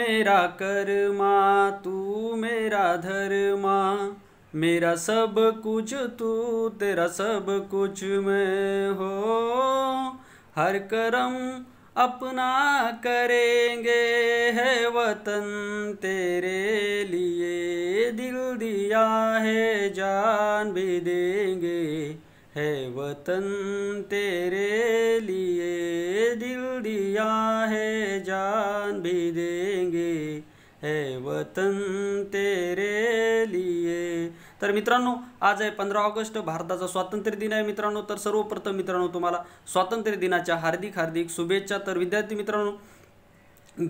मेरा कर्मा तू मेरा धर्मा मेरा सब कुछ तू तेरा सब कुछ मैं हो हर कर्म अपना करेंगे है वतन तेरे लिए दिल दिया है जान भी देंगे है वतन तेरे लिए दिल दिया है जान भी देंगे है वतन तेरे लिए तर मित्रांनो आज आहे पंधरा ऑगस्ट भारताचा स्वातंत्र्य दिन आहे मित्रांनो तर सर्वप्रथम मित्रांनो तुम्हाला स्वातंत्र्य दिनाच्या हार्दिक हार्दिक शुभेच्छा तर विद्यार्थी मित्रांनो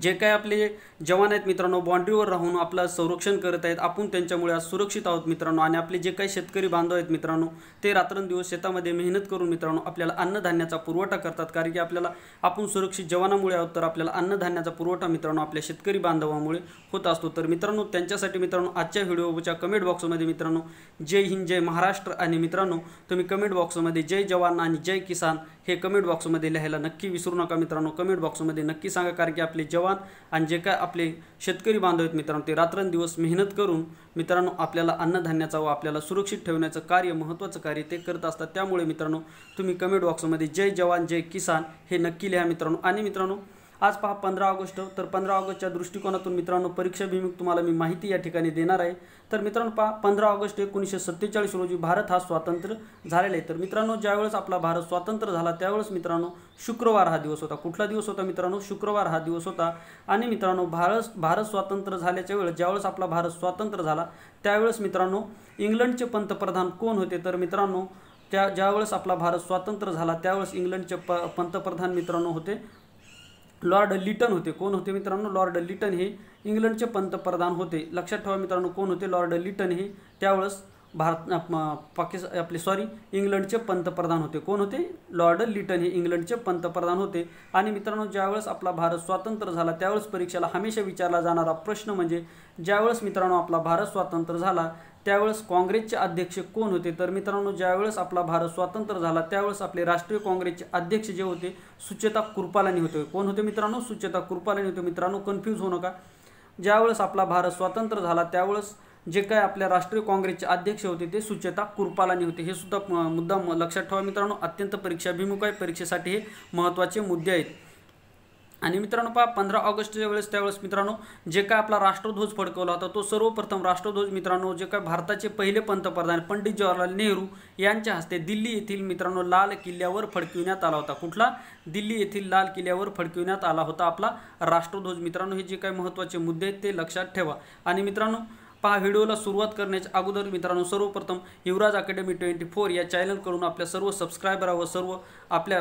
जे काय आपले जवान आहेत मित्रांनो बाँड्रीवर राहून आपलं संरक्षण करत आहेत आपण त्यांच्यामुळे आज सुरक्षित आहोत मित्रांनो आणि आपले जे काही शेतकरी बांधव आहेत मित्रांनो ते रात्रंदिवस शेतामध्ये मेहनत करून मित्रांनो आपल्याला अन्नधान्याचा पुरवठा करतात कारण की आपल्याला आपण सुरक्षित जवानामुळे आहोत तर आपल्याला अन्नधान्याचा पुरवठा मित्रांनो आपल्या शेतकरी बांधवामुळे होत असतो तर मित्रांनो त्यांच्यासाठी मित्रांनो आजच्या व्हिडिओच्या कमेंट बॉक्समध्ये मित्रांनो जय हिंद जय महाराष्ट्र आणि मित्रांनो तुम्ही कमेंट बॉक्समध्ये जय जवान आणि जय किसान हे कमेंट बॉक्समध्ये लिहायला नक्की विसरू नका मित्रांनो कमेंट बॉक्समध्ये नक्की सांगा कारण की आपले जवान आणि जे काय आपले शेतकरी बांधव आहेत मित्रांनो ते रात्रंदिवस मेहनत करून मित्रांनो आपल्याला अन्नधान्याचा व आपल्याला सुरक्षित ठेवण्याचं कार्य महत्त्वाचं कार्य ते करत असतात त्यामुळे मित्रांनो तुम्ही कमेंट बॉक्समध्ये जय जवान जय किसान हे नक्की लिहा मित्रांनो आणि मित्रांनो आज पहा पंधरा ऑगस्ट तर पंधरा ऑगस्टच्या दृष्टिकोनातून मित्रांनो परीक्षाभिमुख तुम्हाला मी माहिती या ठिकाणी देणार आहे तर मित्रांनो पहा पंधरा ऑगस्ट एकोणीसशे सत्तेचाळीस रोजी भारत हा स्वातंत्र्य झालेला आहे तर मित्रांनो ज्यावेळेस आपला भारत स्वातंत्र्य झाला त्यावेळेस मित्रांनो शुक्रवार हा दिवस होता कुठला दिवस होता मित्रांनो शुक्रवार हा दिवस होता आणि मित्रांनो भारत भारत स्वातंत्र्य झाल्याच्या वेळेस ज्यावेळेस आपला भारत स्वातंत्र्य झाला त्यावेळेस मित्रांनो इंग्लंडचे पंतप्रधान कोण होते तर मित्रांनो त्या ज्यावेळेस आपला भारत स्वातंत्र्य झाला त्यावेळेस इंग्लंडचे प पंतप्रधान मित्रांनो होते लॉर्ड लिटन होते कोण होते मित्रांनो लॉर्ड लिटन हे इंग्लंडचे पंतप्रधान होते लक्षात ठेवा मित्रांनो कोण होते लॉर्ड लिटन हे त्यावेळेस भारत पाकिस्तान आपले सॉरी इंग्लंडचे पंतप्रधान होते कोण होते लॉर्ड लिटन हे इंग्लंडचे पंतप्रधान होते आणि मित्रांनो ज्यावेळेस आपला भारत स्वातंत्र्य झाला त्यावेळेस परीक्षेला हमेशा विचारला जाणारा प्रश्न म्हणजे ज्यावेळेस मित्रांनो आपला भारत स्वातंत्र्य झाला त्यावेळेस काँग्रेसचे अध्यक्ष कोण होते तर मित्रांनो ज्यावेळेस आपला भारत स्वातंत्र्य झाला त्यावेळेस आपले राष्ट्रीय काँग्रेसचे अध्यक्ष जे होते सुचेता कृपालानी होते कोण होते मित्रांनो सुचेता कृपालानी होते मित्रांनो कन्फ्यूज होऊ नका ज्यावेळेस आपला भारत स्वातंत्र्य झाला त्यावेळेस जे काय आपल्या राष्ट्रीय काँग्रेसचे अध्यक्ष होते ते सुचेता कुरपालानी होते हे सुद्धा मुद्दा लक्षात ठेवा मित्रांनो अत्यंत परीक्षाभिमुख आहे परीक्षेसाठी हे महत्त्वाचे मुद्दे आहेत आणि मित्रांनो पहा पंधरा ऑगस्टच्या वेळेस त्यावेळेस मित्रांनो जे काय आपला राष्ट्रध्वज फडकवला होता तो सर्वप्रथम राष्ट्रध्वज मित्रांनो जे काय भारताचे पहिले पंतप्रधान पंडित जवाहरलाल नेहरू यांच्या हस्ते दिल्ली येथील मित्रांनो लाल किल्ल्यावर फडकविण्यात आला होता कुठला दिल्ली येथील लाल किल्ल्यावर फडकविण्यात आला होता आपला राष्ट्रध्वज मित्रांनो हे जे काय महत्त्वाचे मुद्दे आहेत ते लक्षात ठेवा आणि मित्रांनो पहा व्हिडिओला सुरुवात करण्याच्या अगोदर मित्रांनो सर्वप्रथम युवराज अकॅडमी ट्वेंटी फोर या चॅनलकडून आपल्या सर्व सबस्क्रायबर सर्व आपल्या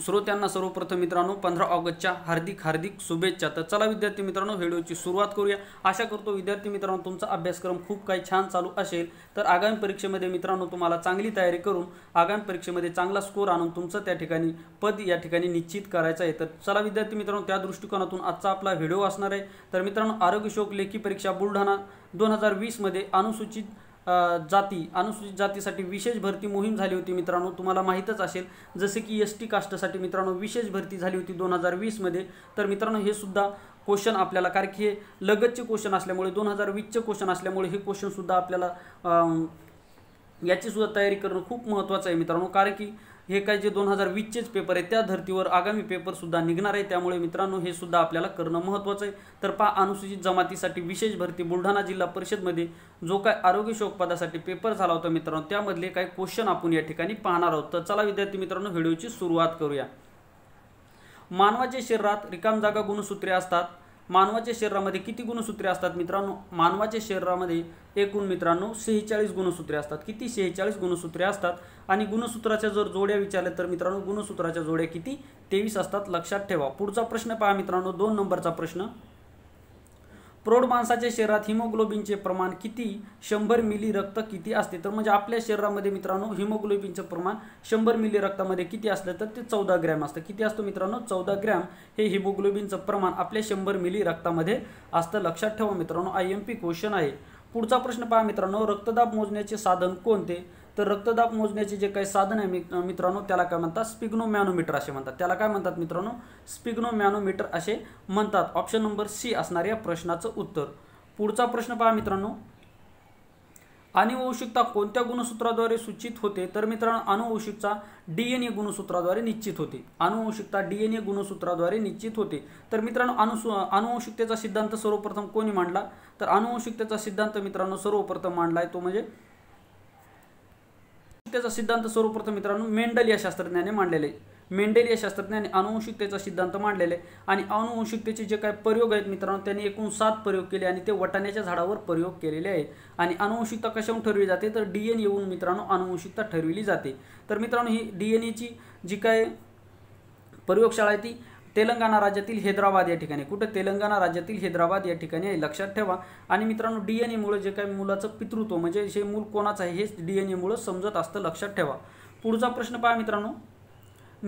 श्रोत्यांना सर्वप्रथम मित्रांनो पंधरा ऑगस्टच्या हार्दिक हार्दिक शुभेच्छा तर चला विद्यार्थी मित्रांनो व्हिडिओची सुरुवात करूया आशा करतो विद्यार्थी मित्रांनो तुमचा अभ्यासक्रम खूप काही छान चालू असेल तर आगामी परीक्षेमध्ये मित्रांनो तुम्हाला चांगली तयारी करून आगामी परीक्षेमध्ये चांगला स्कोर आणून तुमचं त्या ठिकाणी पद या ठिकाणी निश्चित करायचं आहे तर चला विद्यार्थी मित्रांनो त्या दृष्टिकोनातून आजचा आपला व्हिडिओ असणार आहे तर मित्रांनो आरोग्यशोक लेखी परीक्षा बुलढाणा दोन हजार वीसमध्ये अनुसूचित जाती अनुसूचित जातीसाठी विशेष भरती मोहीम झाली होती मित्रांनो तुम्हाला माहीतच असेल जसे की एस टी कास्टसाठी मित्रांनो विशेष भरती झाली होती दोन हजार वीसमध्ये तर मित्रांनो हे सुद्धा क्वेश्चन आपल्याला कारण की हे लगतचे क्वेश्चन असल्यामुळे दोन हजार वीसचे क्वेश्चन असल्यामुळे हे क्वेश्चनसुद्धा आपल्याला याचीसुद्धा तयारी करणं खूप महत्त्वाचं आहे मित्रांनो कारण की हे काय जे दोन हजार वीसचेच पेपर आहे त्या धर्तीवर आगामी पेपरसुद्धा निघणार आहे त्यामुळे मित्रांनो हे सुद्धा आपल्याला करणं महत्त्वाचं आहे तर पहा अनुसूचित जमातीसाठी विशेष भरती बुलढाणा जिल्हा परिषदमध्ये जो काय आरोग्य शोक पदासाठी पेपर झाला होता मित्रांनो त्यामधले काही क्वेश्चन आपण या ठिकाणी पाहणार आहोत तर चला विद्यार्थी मित्रांनो व्हिडिओची सुरुवात करूया मानवाच्या शरीरात रिकाम जागा गुणसूत्रे असतात मानवाच्या शरीरामध्ये किती गुणसूत्रे असतात मित्रांनो मानवाच्या शरीरामध्ये एकूण मित्रांनो सेहेचाळीस गुणसूत्रे असतात किती सेहेचाळीस गुणसूत्रे असतात आणि गुणसूत्राच्या जर जोड्या विचारल्या तर मित्रांनो गुणसूत्राच्या जोड्या किती तेवीस असतात लक्षात ठेवा पुढचा प्रश्न पहा मित्रांनो दोन नंबरचा प्रश्न प्रौढ माणसाच्या शरीरात हिमोग्लोबिनचे प्रमाण किती शंभर मिली रक्त किती असते तर म्हणजे आपल्या शरीरामध्ये मित्रांनो हिमोग्लोबिनचं प्रमाण शंभर मिली रक्तामध्ये किती असलं तर ते चौदा ग्रॅम असतं किती असतो मित्रांनो चौदा ग्रॅम हे हिमोग्लोबिनचं प्रमाण आपल्या शंभर मिली रक्तामध्ये असतं लक्षात ठेवा मित्रांनो आय एम पी क्वेश्चन आहे पुढचा प्रश्न पहा मित्रांनो रक्तदाब मोजण्याचे साधन कोणते तर रक्तदाब मोजण्याचे जे काही साधन आहे मित्रांनो त्याला काय म्हणतात स्पिग्नो मॅनोमीटर असे म्हणतात त्याला काय म्हणतात मित्रांनो स्पिग्नो मॅनोमीटर असे म्हणतात ऑप्शन नंबर सी असणार या प्रश्नाचं उत्तर पुढचा प्रश्न पहा मित्रांनो अनुवंशिकता कोणत्या गुणसूत्राद्वारे सूचित होते तर मित्रांनो अनुवंशिकता डीएनए गुणसूत्राद्वारे निश्चित होते अनुवंशिकता डीएनए गुणसूत्राद्वारे निश्चित होते तर मित्रांनो अनुवंशिकतेचा सिद्धांत सर्वप्रथम कोणी मांडला तर अनुवंशिकतेचा सिद्धांत मित्रांनो सर्वप्रथम मांडला आहे तो म्हणजे त्याचा सिद्धांत सर्वप्रथम मित्रांनो मेंडल या शास्त्रज्ञाने मांडलेले मेंडेल या शास्त्रज्ञाने अनुवंशिकतेचा सिद्धांत मांडलेला आहे आणि अनुवंशिकतेचे जे काही प्रयोग आहेत मित्रांनो त्यांनी एकूण सात प्रयोग केले आणि ते वटाण्याच्या झाडावर प्रयोग केलेले आहे आणि अनुवंशिकता कशाहून ठरवली जाते तर डी एन येऊन मित्रांनो अनुवंशिकता ठरविली जाते तर मित्रांनो ही डी एन एची जी काय प्रयोगशाळा आहे ती तेलंगणा राज्यातील हैदराबाद या ठिकाणी कुठं तेलंगणा राज्यातील हैदराबाद या ठिकाणी आहे लक्षात ठेवा आणि मित्रांनो डी एन एमुळे जे काही मुलाचं पितृत्व म्हणजे हे मूल कोणाचं आहे हेच डी एन एमुळे समजत असतं लक्षात ठेवा पुढचा प्रश्न पहा मित्रांनो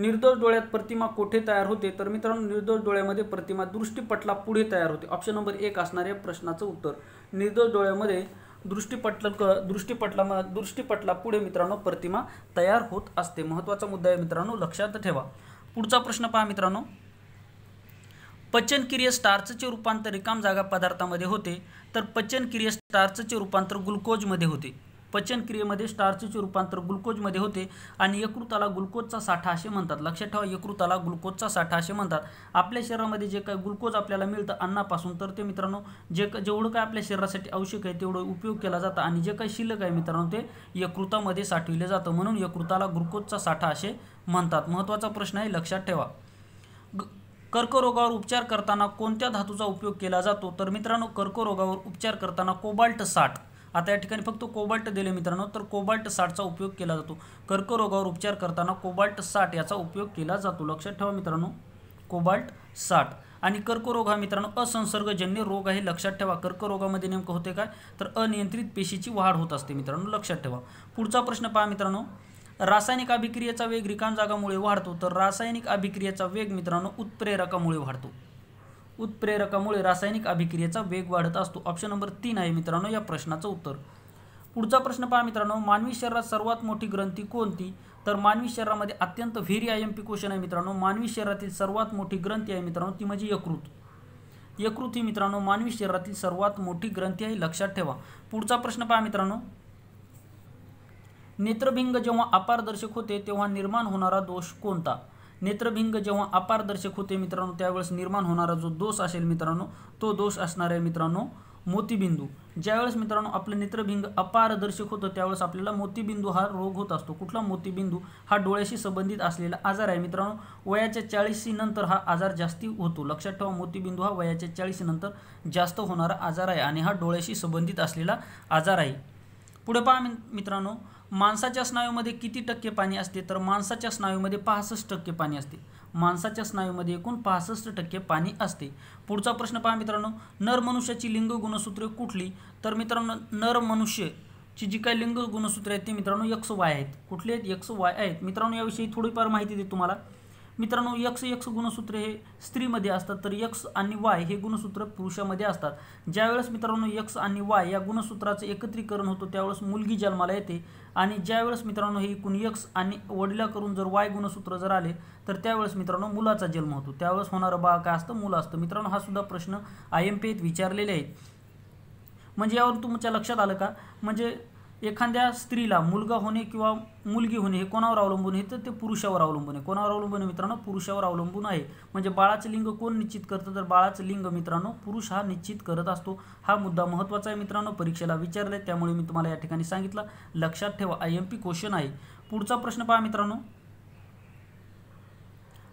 निर्दोष डोळ्यात प्रतिमा कोठे तयार होते तर मित्रांनो निर्दोष डोळ्यामध्ये प्रतिमा दृष्टीपटला पुढे तयार होते ऑप्शन नंबर एक या प्रश्नाचं उत्तर निर्दोष डोळ्यामध्ये क दृष्टीपटला दृष्टीपटला पुढे मित्रांनो प्रतिमा तयार होत असते महत्त्वाचा मुद्दा आहे मित्रांनो लक्षात ठेवा पुढचा प्रश्न पहा मित्रांनो पचनक्रिय स्टार्चचे रूपांतर रिकाम जागा पदार्थामध्ये होते तर पचनक्रिय स्टार्चचे रूपांतर ग्लुकोजमध्ये होते पचनक्रियेमध्ये स्टार्चचे रूपांतर ग्लुकोजमध्ये होते आणि यकृताला ग्लुकोजचा साठा असे म्हणतात लक्षात ठेवा यकृताला ग्लुकोजचा साठा असे म्हणतात आपल्या शरीरामध्ये जे काय ग्लुकोज आपल्याला मिळतं अन्नापासून तर ते मित्रांनो जे जेवढं काय आपल्या शरीरासाठी आवश्यक आहे तेवढं उपयोग केला जातं आणि जे काही शिल्लक आहे मित्रांनो ते यकृतामध्ये साठविले जातं म्हणून यकृताला ग्लुकोजचा साठा असे म्हणतात महत्त्वाचा प्रश्न आहे लक्षात ठेवा कर्करोगावर उपचार करताना कोणत्या धातूचा उपयोग केला जातो तर मित्रांनो कर्करोगावर उपचार करताना कोबाल्ट साठ आता या ठिकाणी फक्त कोबाल्ट दिले मित्रांनो तर कोबाल्ट साठचा उपयोग केला जातो कर्करोगावर उपचार करताना कोबाल्ट साठ याचा उपयोग केला जातो लक्षात ठेवा मित्रांनो कोबाल्ट साठ आणि कर्करोग हा मित्रांनो असंसर्गजन्य रोग आहे लक्षात ठेवा कर्करोगामध्ये नेमकं होते काय तर अनियंत्रित पेशीची वाढ होत असते मित्रांनो लक्षात ठेवा पुढचा प्रश्न पहा मित्रांनो रासायनिक अभिक्रियेचा वेग रिकाम जागामुळे वाढतो तर रासायनिक अभिक्रियेचा वेग मित्रांनो उत्प्रेरकामुळे वाढतो उत्प्रेरकामुळे रासायनिक अभिक्रियेचा वेग वाढत असतो ऑप्शन नंबर तीन आहे मित्रांनो या प्रश्नाचं उत्तर पुढचा प्रश्न पहा मित्रांनो मानवी शरीरात सर्वात मोठी ग्रंथी कोणती तर मानवी शरीरामध्ये अत्यंत very I M P question आहे मित्रांनो मानवी शरीरातील सर्वात मोठी ग्रंथी आहे मित्रांनो ती म्हणजे यकृत यकृत ही मित्रांनो मानवी शरीरातील सर्वात मोठी ग्रंथी आहे लक्षात ठेवा पुढचा प्रश्न पहा मित्रांनो नेत्रभिंग जेव्हा अपारदर्शक होते तेव्हा निर्माण होणारा दोष कोणता नेत्रभिंग जेव्हा अपारदर्शक होते मित्रांनो त्यावेळेस निर्माण होणारा जो दोष असेल मित्रांनो तो दोष असणार आहे मित्रांनो मोतीबिंदू ज्यावेळेस मित्रांनो आपलं नेत्रभिंग अपारदर्शक होतं त्यावेळेस आपल्याला मोतीबिंदू हा रोग होत असतो कुठला मोतीबिंदू हा डोळ्याशी संबंधित असलेला आजार आहे मित्रांनो वयाच्या चाळीसी नंतर हा आजार जास्ती होतो लक्षात ठेवा मोतीबिंदू हा वयाच्या चाळीस नंतर जास्त होणारा आजार आहे आणि हा डोळ्याशी संबंधित असलेला आजार आहे पुढे पहा मित्रांनो माणसाच्या स्नायूमध्ये किती टक्के पाणी असते तर माणसाच्या स्नायूमध्ये पासष्ट टक्के पाणी असते माणसाच्या स्नायूमध्ये एकूण पासष्ट टक्के पाणी असते पुढचा प्रश्न पहा मित्रांनो नर मनुष्याची लिंग गुणसूत्रे कुठली तर मित्रांनो नर मनुष्य ची जी काही लिंग गुणसूत्रे आहेत ते मित्रांनो एक्स वाय आहेत कुठले आहेत एक्स वाय आहेत मित्रांनो याविषयी थोडीफार माहिती देतो तुम्हाला मित्रांनो यक्स यक्स गुणसूत्र हे स्त्रीमध्ये असतात तर यक्स आणि वाय हे गुणसूत्र पुरुषामध्ये असतात ज्यावेळेस मित्रांनो यक्स आणि वाय या गुणसूत्राचं एकत्रीकरण होतं त्यावेळेस मुलगी जन्माला येते आणि ज्यावेळेस मित्रांनो हे एकूण यक्स आणि वडिलाकडून जर वाय गुणसूत्र जर आले तर त्यावेळेस मित्रांनो मुलाचा जन्म होतो त्यावेळेस होणारं बाळ काय असतं मुलं असतं मित्रांनो हा सुद्धा प्रश्न आय एम पीत विचारलेले आहेत म्हणजे यावर तुमच्या लक्षात आलं का म्हणजे एखाद्या स्त्रीला मुलगा होणे किंवा मुलगी होणे हे कोणावर अवलंबून आहे तर ते पुरुषावर अवलंबून आहे कोणावर अवलंबून आहे मित्रांनो पुरुषावर अवलंबून आहे म्हणजे बाळाचं लिंग कोण निश्चित करतं तर बाळाचं लिंग मित्रांनो पुरुष हा निश्चित करत असतो हा मुद्दा महत्त्वाचा आहे मित्रांनो परीक्षेला विचारले त्यामुळे मी तुम्हाला या ठिकाणी सांगितलं लक्षात ठेवा आय एम पी क्वेश्चन आहे पुढचा प्रश्न पहा मित्रांनो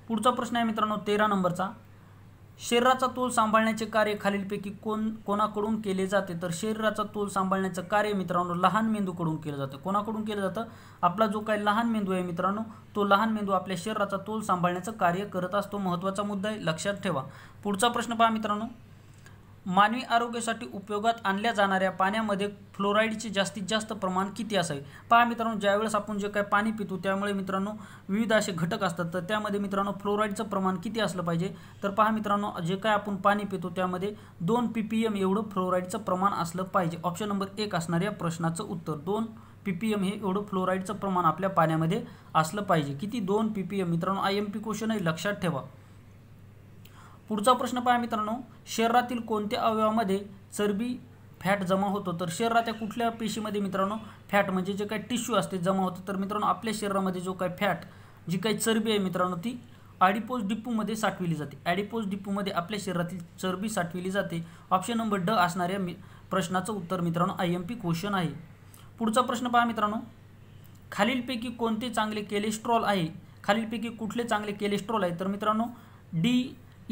पुढचा प्रश्न आहे मित्रांनो तेरा नंबरचा शरीराचा तोल सांभाळण्याचे कार्य खालीलपैकी कोण कोणाकडून केले जाते तर शरीराचा तोल सांभाळण्याचं कार्य मित्रांनो लहान मेंदूकडून केलं जातं कोणाकडून केलं जातं आपला जो काही लहान मेंदू आहे मित्रांनो तो लहान मेंदू आपल्या शरीराचा तोल सांभाळण्याचं कार्य करत असतो महत्त्वाचा मुद्दा आहे लक्षात ठेवा पुढचा प्रश्न पहा मित्रांनो मानवी आरोग्यासाठी उपयोगात आणल्या जाणाऱ्या पाण्यामध्ये फ्लोराईडचे जास्तीत जास्त प्रमाण किती असावे पहा मित्रांनो ज्यावेळेस आपण जे काय पाणी पितो त्यामुळे मित्रांनो विविध असे घटक असतात तर त्यामध्ये मित्रांनो फ्लोराईडचं प्रमाण किती असलं पाहिजे तर पहा मित्रांनो जे काय आपण पाणी पितो त्यामध्ये दोन पी पी एम एवढं फ्लोराईडचं प्रमाण असलं पाहिजे ऑप्शन नंबर एक असणाऱ्या प्रश्नाचं उत्तर दोन पी पी एम हे एवढं फ्लोराईडचं प्रमाण आपल्या पाण्यामध्ये असलं पाहिजे किती दोन पी पी एम मित्रांनो आय एम पी क्वेश्चन आहे लक्षात ठेवा पुढचा प्रश्न पहा मित्रांनो शरीरातील कोणत्या अवयवामध्ये चरबी फॅट जमा होतो तर शरीरात कुठल्या पेशीमध्ये मित्रांनो फॅट म्हणजे जे काही टिश्यू असते जमा होतं तर मित्रांनो आपल्या शरीरामध्ये जो काही फॅट जी काही चरबी आहे मित्रांनो ती ॲडिपोज डिप्पूमध्ये साठविली जाते ॲडिपोज डिप्पूमध्ये आपल्या शरीरातील चरबी साठविली जाते ऑप्शन नंबर ड असणाऱ्या प्रश्नाचं उत्तर मित्रांनो आय एम पी क्वेश्चन आहे पुढचा प्रश्न पहा मित्रांनो खालीलपैकी कोणते चांगले केलेस्ट्रॉल आहे खालीलपैकी कुठले चांगले केलेस्ट्रॉल आहे तर मित्रांनो D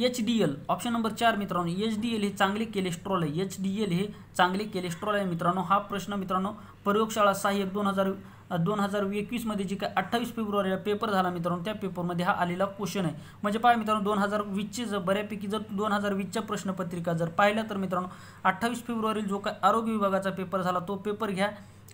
H D L option number चार मित्रांनो एच डी एल हे चांगले केलेस्ट्रॉल आहे एच डी एल हे चांगले केलेस्ट्रॉल आहे मित्रांनो हा प्रश्न मित्रांनो प्रयोगशाळा सहाय्यक दोन हजार दोन हजार एकवीसमध्ये जी काय अठ्ठावीस फेब्रुवारीला पेपर झाला मित्रांनो त्या पेपरमध्ये हा आलेला क्वेश्चन आहे म्हणजे पाय मित्रांनो दोन हजार वीसचे जर बऱ्यापैकी जर दोन हजार वीसच्या प्रश्नपत्रिका जर पाहिल्या तर मित्रांनो अठ्ठावीस फेब्रुवारी जो काय आरोग्य विभागाचा पेपर झाला तो पेपर घ्या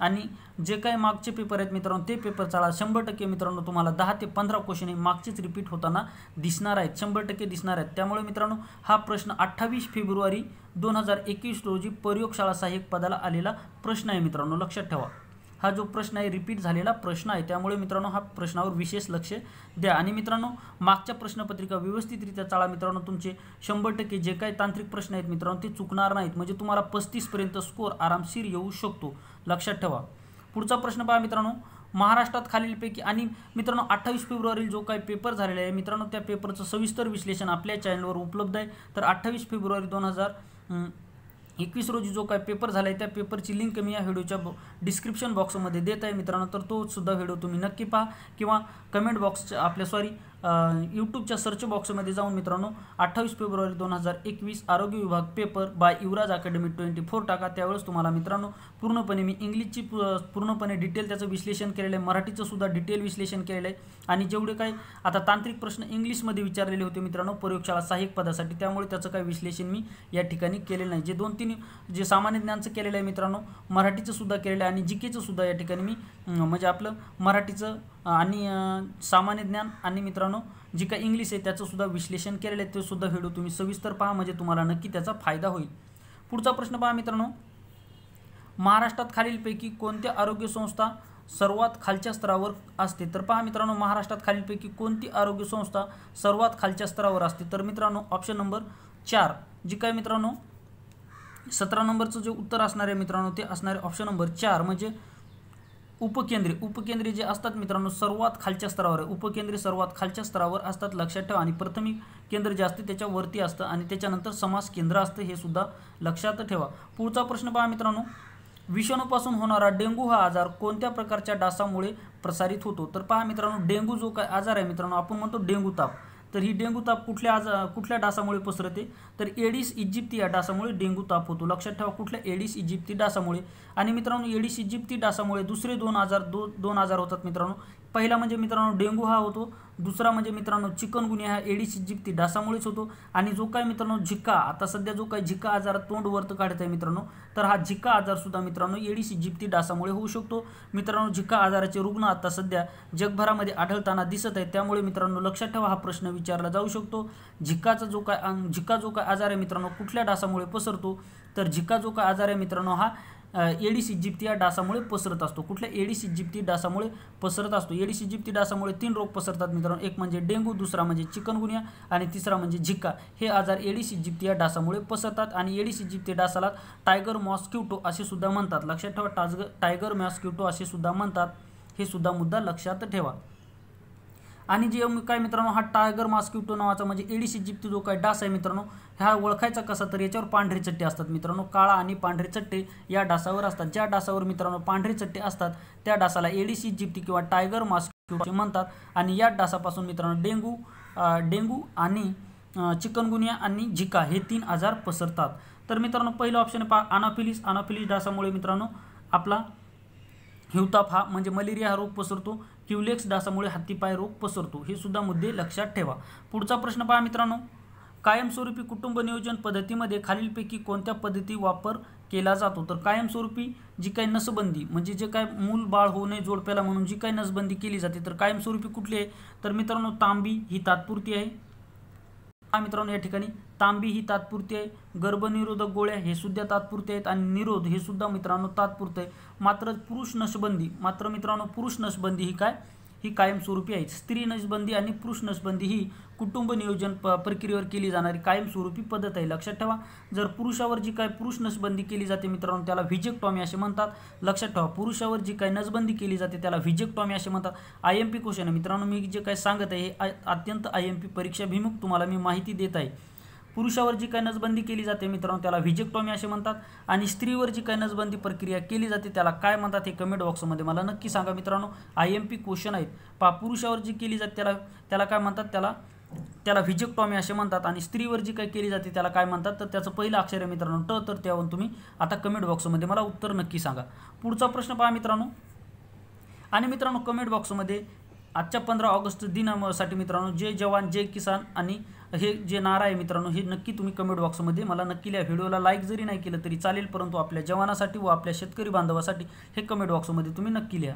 आणि जे काही मागचे पेपर आहेत मित्रांनो ते पेपर चाला शंभर टक्के मित्रांनो तुम्हाला दहा ते पंधरा क्वेश्चन हे मागचेच रिपीट होताना दिसणार आहेत शंभर टक्के दिसणार आहेत त्यामुळे मित्रांनो हा प्रश्न अठ्ठावीस फेब्रुवारी दोन हजार एकवीस रोजी प्रयोगशाळा सहाय्यक पदाला आलेला प्रश्न आहे मित्रांनो लक्षात ठेवा हा जो प्रश्न आहे रिपीट झालेला प्रश्न आहे त्यामुळे मित्रांनो हा प्रश्नावर विशेष लक्ष द्या आणि मित्रांनो मागच्या प्रश्नपत्रिका व्यवस्थितरित्या चाळा मित्रांनो तुमचे शंभर टक्के जे काही तांत्रिक प्रश्न आहेत मित्रांनो ते चुकणार नाहीत म्हणजे तुम्हाला पस्तीसपर्यंत स्कोर आरामशीर येऊ शकतो लक्षात ठेवा पुढचा प्रश्न पहा मित्रांनो महाराष्ट्रात खालीलपैकी आणि मित्रांनो अठ्ठावीस फेब्रुवारी जो काही पेपर झालेला आहे मित्रांनो त्या पेपरचं सविस्तर विश्लेषण आपल्या चॅनलवर उपलब्ध आहे तर अठ्ठावीस फेब्रुवारी दोन हजार एकवीस रोजी जो काय पेपर झाला आहे त्या पेपरची लिंक मी या व्हिडिओच्या बॉ डिस्क्रिप्शन बॉक्समध्ये देत आहे मित्रांनो तर तो सुद्धा व्हिडिओ तुम्ही नक्की पहा किंवा कमेंट बॉक्सच्या आपल्या सॉरी यूट्यूबच्या सर्च बॉक्समध्ये जाऊन मित्रांनो अठ्ठावीस फेब्रुवारी दोन हजार एकवीस आरोग्य विभाग paper by Yuvraj academy twenty four टाका त्यावेळेस तुम्हाला मित्रांनो पूर्णपणे मी इंग्लिशची पूर्णपणे डिटेल त्याचं विश्लेषण केलेलं आहे मराठीचं सुद्धा डिटेल विश्लेषण केलेलं आहे आणि जेवढे काही आता तांत्रिक प्रश्न इंग्लिशमध्ये विचारलेले होते मित्रांनो प्रयोगशाळा सहाय्यक पदासाठी त्यामुळे त्याचं काही विश्लेषण मी या ठिकाणी केलेलं नाही जे दोन तीन जे सामान्य ज्ञानचं केलेलं आहे मित्रांनो मराठीचं सुद्धा केलेलं आहे आणि जी सुद्धा या ठिकाणी मी म्हणजे आपलं मराठीचं आणि सामान्य ज्ञान आणि मित्रांनो जी काही इंग्लिश आहे त्याचं सुद्धा विश्लेषण केलेलं आहे ते सुद्धा व्हिडिओ तुम्ही सविस्तर पहा म्हणजे तुम्हाला नक्की त्याचा फायदा होईल पुढचा प्रश्न पहा मित्रांनो महाराष्ट्रात खालीलपैकी कोणत्या आरोग्य संस्था सर्वात खालच्या स्तरावर असते तर पहा मित्रांनो महाराष्ट्रात खालीलपैकी कोणती आरोग्य संस्था सर्वात खालच्या स्तरावर असते तर मित्रांनो ऑप्शन नंबर चार जी काय मित्रांनो सतरा नंबरचं जे उत्तर असणार आहे मित्रांनो ते असणारे ऑप्शन नंबर चार म्हणजे उपकेंद्रे उपकेंद्रे जे असतात मित्रांनो सर्वात खालच्या स्तरावर आहे उपकेंद्रे सर्वात खालच्या स्तरावर असतात लक्षात ठेवा आणि प्राथमिक केंद्र जे असते त्याच्यावरती असतं आणि त्याच्यानंतर समास केंद्र असतं हे सुद्धा लक्षात ठेवा पुढचा प्रश्न पहा मित्रांनो विषाणूपासून होणारा डेंगू हा आजार कोणत्या प्रकारच्या डासामुळे प्रसारित होतो तर पहा मित्रांनो डेंगू जो काय आजार आहे मित्रांनो आपण म्हणतो डेंगू ताप तर ही डेंगू ताप कुठल्या आज कुठल्या डासामुळे पसरते तर एडिस इजिप्ती या डासामुळे डेंगू ताप होतो लक्षात ठेवा कुठल्या एडिस इजिप्ती डासामुळे आणि मित्रांनो एडिस इजिप्ती डासामुळे दुसरे दोन आजार दो दोन आजार होतात मित्रांनो पहिला म्हणजे मित्रांनो डेंगू हा होतो दुसरा म्हणजे मित्रांनो चिकनगुनिया हा एडीसी जिप्ती डासामुळेच होतो आणि जो काय मित्रांनो झिका आता सध्या जो काय झिका आजार तोंड वर्त काढत आहे मित्रांनो तर हा झिका आजारसुद्धा मित्रांनो एडीशी जिप्ती डासामुळे होऊ शकतो मित्रांनो झिका आजाराचे रुग्ण आता सध्या जगभरामध्ये आढळताना दिसत आहे त्यामुळे मित्रांनो लक्षात ठेवा हा प्रश्न विचारला जाऊ शकतो झिकाचा जो काय झिका जो काय आजार आहे मित्रांनो कुठल्या डासामुळे पसरतो तर झिका जो काय आजार आहे मित्रांनो हा एडिस इजिप्ती या डासामुळे पसरत असतो कुठल्या एडिस इजिप्ती डासामुळे पसरत असतो एडिस इजिप्ती डासामुळे तीन रोग पसरतात मित्रांनो एक म्हणजे डेंगू दुसरा म्हणजे चिकनगुनिया आणि तिसरा म्हणजे झिका हे आजार एडिस इजिप्ती या डासामुळे पसरतात आणि एडिस इजिप्ती डासाला टायगर मॉस्क्युटो असे सुद्धा म्हणतात लक्षात ठेवा टाजग टायगर मॉस्क्युटो असे सुद्धा म्हणतात हे सुद्धा मुद्दा लक्षात ठेवा आणि जे काय मित्रांनो हा टायगर मास्क्युटो नावाचा म्हणजे एडिस इजिप्ती जो काय डास आहे मित्रांनो ह्या ओळखायचा कसा तर याच्यावर पांढरी चट्टे असतात मित्रांनो काळा आणि पांढरे चट्टे या डासावर असतात ज्या डासावर मित्रांनो पांढरी चट्टे असतात त्या डासाला एडिस इजिप्ती किंवा टायगर मास्क्युटो म्हणतात आणि या डासापासून मित्रांनो डेंगू डेंगू आणि चिकनगुनिया आणि झिका हे तीन आजार पसरतात तर मित्रांनो पहिलं ऑप्शन पहा अनाफिलिस अनाफिलिस डासामुळे मित्रांनो आपला हिवताप हा म्हणजे मलेरिया हा रोग पसरतो क्युलेक्स डासामुळे हत्तीपाय रोग पसरतो हे सुद्धा मुद्दे लक्षात ठेवा पुढचा प्रश्न पहा मित्रांनो कायमस्वरूपी कुटुंब नियोजन पद्धतीमध्ये खालीलपैकी कोणत्या पद्धती वापर केला जातो तर कायमस्वरूपी जी काही नसबंदी म्हणजे जे काय मूल बाळ होऊ नये जोडप्याला म्हणून जी काही नसबंदी केली जाते तर कायमस्वरूपी कुठली आहे तर मित्रांनो तांबी ही तात्पुरती आहे मित्रांनो या ठिकाणी तांबी ही तात्पुरती आहे गर्भनिरोधक गोळ्या हे सुद्धा तात्पुरते आहेत आणि निरोध हे सुद्धा मित्रांनो तात्पुरते आहे मात्र पुरुष नसबंदी मात्र मित्रांनो पुरुष नसबंदी ही काय ही कायमस्वरूपी आहे स्त्री नसबंदी आणि पुरुष नसबंदी ही कुटुंब नियोजन प प्रक्रियेवर केली जाणारी कायमस्वरूपी पद्धत आहे लक्षात ठेवा जर पुरुषावर जी काय पुरुष नसबंदी केली जाते मित्रांनो त्याला व्हिजेक्टॉमी असे म्हणतात लक्षात ठेवा पुरुषावर जी काय नसबंदी केली जाते त्याला व्हिजेक्टॉमी असे म्हणतात आय एम पी आहे मित्रांनो मी जे काय सांगत आहे हे अत्यंत आय एम पी परीक्षाभिमुख तुम्हाला मी माहिती देत आहे पुरुषावर जी काय नसबंदी केली जाते मित्रांनो त्याला व्हिजेक्टॉमी असे म्हणतात आणि स्त्रीवर जी काय नसबंदी प्रक्रिया केली जाते त्याला काय म्हणतात हे कमेंट बॉक्समध्ये मला नक्की सांगा मित्रांनो आय एम पी क्वेश्चन आहेत पा पुरुषावर जी केली जाते त्याला त्याला काय म्हणतात त्याला त्याला व्हिजिक्टॉमी असे म्हणतात आणि स्त्रीवर जी काही केली जाते त्याला काय म्हणतात तर त्याचं पहिलं अक्षर आहे मित्रांनो ट तर त्यावरून तुम्ही आता कमेंट बॉक्समध्ये मला उत्तर नक्की सांगा पुढचा प्रश्न पहा मित्रांनो आणि मित्रांनो कमेंट बॉक्समध्ये आजच्या पंधरा ऑगस्ट दिनासाठी मित्रांनो जय जवान जय किसान आणि हे जे नारा आहे मित्रांनो हे नक्की तुम्ही कमेंट बॉक्समध्ये मला नक्की लिहा व्हिडिओला लाईक जरी नाही केलं तरी चालेल परंतु आपल्या जवानासाठी व आपल्या शेतकरी बांधवासाठी हे कमेंट बॉक्समध्ये तुम्ही नक्की लिहा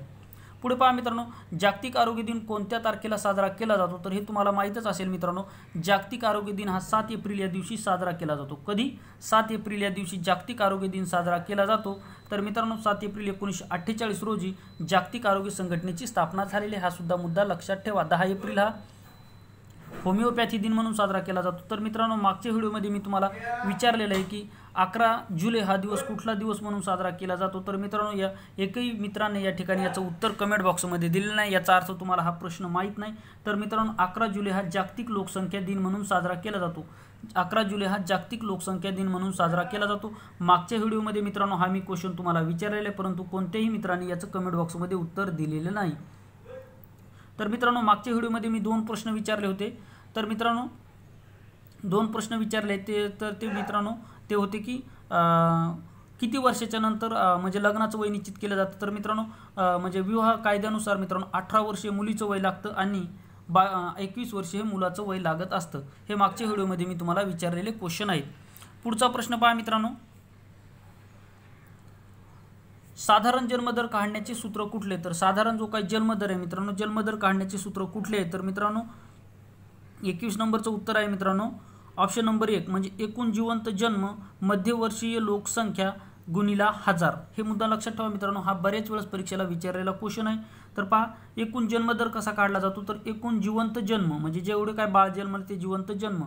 पुढे पहा मित्रांनो जागतिक आरोग्य दिन कोणत्या तारखेला साजरा केला जातो तर हे तुम्हाला माहीतच असेल मित्रांनो जागतिक आरोग्य दिन हा सात एप्रिल या दिवशी साजरा केला जातो कधी सात एप्रिल या दिवशी जागतिक आरोग्य दिन साजरा केला जातो तर मित्रांनो सात एप्रिल एकोणीसशे अठ्ठेचाळीस रोजी जागतिक आरोग्य संघटनेची स्थापना झालेली हा सुद्धा मुद्दा लक्षात ठेवा दहा एप्रिल हा होमिओपॅथी दिन म्हणून साजरा केला जातो तर मित्रांनो मागच्या व्हिडिओमध्ये मी तुम्हाला विचारलेलं आहे की अकरा जुलै हा दिवस कुठला दिवस म्हणून साजरा केला जातो तर मित्रांनो या एकही मित्राने या ठिकाणी याचं उत्तर कमेंट बॉक्समध्ये दिलेलं नाही याचा अर्थ तुम्हाला हा प्रश्न माहीत नाही तर मित्रांनो अकरा जुलै हा जागतिक लोकसंख्या दिन म्हणून साजरा केला जातो अकरा जुलै हा जागतिक लोकसंख्या दिन म्हणून साजरा केला जातो मागच्या व्हिडिओमध्ये मित्रांनो हा मी क्वेश्चन तुम्हाला विचारलेला आहे परंतु कोणत्याही मित्राने याचं कमेंट बॉक्समध्ये उत्तर दिलेलं नाही तर मित्रांनो मागच्या व्हिडिओमध्ये मी दोन प्रश्न विचारले होते तर मित्रांनो दोन प्रश्न विचारले ते तर ते मित्रांनो ते होते की किती वर्षाच्या नंतर म्हणजे लग्नाचं वय निश्चित केलं जातं तर मित्रांनो म्हणजे विवाह कायद्यानुसार मित्रांनो अठरा वर्षे मुलीचं वय लागतं आणि बा एकवीस वर्षे हे मुलाचं वय लागत असतं हे मागच्या व्हिडिओमध्ये मी तुम्हाला विचारलेले क्वेश्चन आहेत पुढचा प्रश्न पहा मित्रांनो साधारण जन्मदर काढण्याचे सूत्र कुठले तर साधारण जो काही जन्मदर आहे मित्रांनो जन्मदर काढण्याचे सूत्र कुठले आहे तर मित्रांनो एकवीस नंबरचं उत्तर आहे मित्रांनो ऑप्शन नंबर एक म्हणजे एकूण जिवंत जन्म मध्यवर्षीय लोकसंख्या गुणिला हजार हे मुद्दा लक्षात ठेवा मित्रांनो हा बऱ्याच वेळेस परीक्षेला विचारलेला क्वेश्चन आहे तर पहा एकूण जन्म दर कसा काढला जातो तर एकूण जिवंत जन्म म्हणजे जेवढे काय बाळ जन्म ते जिवंत जन्म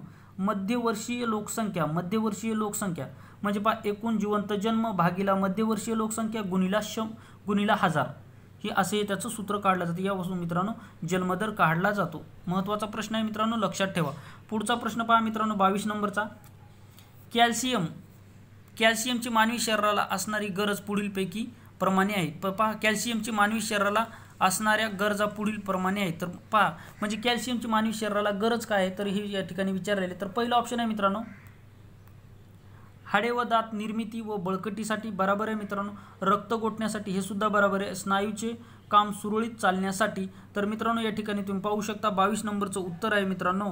मध्यवर्षीय लोकसंख्या मध्यवर्षीय लोकसंख्या म्हणजे पहा एकूण जिवंत जन्म भागीला मध्यवर्षीय लोकसंख्या गुणिला शं गुणिला हजार की असे त्याचं सूत्र काढलं जातं यापासून मित्रांनो जन्मदर काढला जातो महत्त्वाचा प्रश्न आहे मित्रांनो लक्षात ठेवा पुढचा प्रश्न पहा मित्रांनो बावीस नंबरचा कॅल्शियम कॅल्शियमची मानवी शरीराला असणारी गरज पुढीलपैकी प्रमाणे आहे पहा कॅल्शियमची मानवी शरीराला असणाऱ्या गरजा पुढील प्रमाणे आहे तर पहा म्हणजे कॅल्शियमची मानवी शरीराला गरज काय आहे तर हे या ठिकाणी विचारलेले तर पहिलं ऑप्शन आहे मित्रांनो हाडे व दात निर्मिती व बळकटीसाठी बराबर आहे मित्रांनो रक्त गोठण्यासाठी हे सुद्धा बराबर आहे स्नायूचे काम सुरळीत चालण्यासाठी तर मित्रांनो या ठिकाणी तुम्ही पाहू शकता बावीस नंबरचं उत्तर आहे मित्रांनो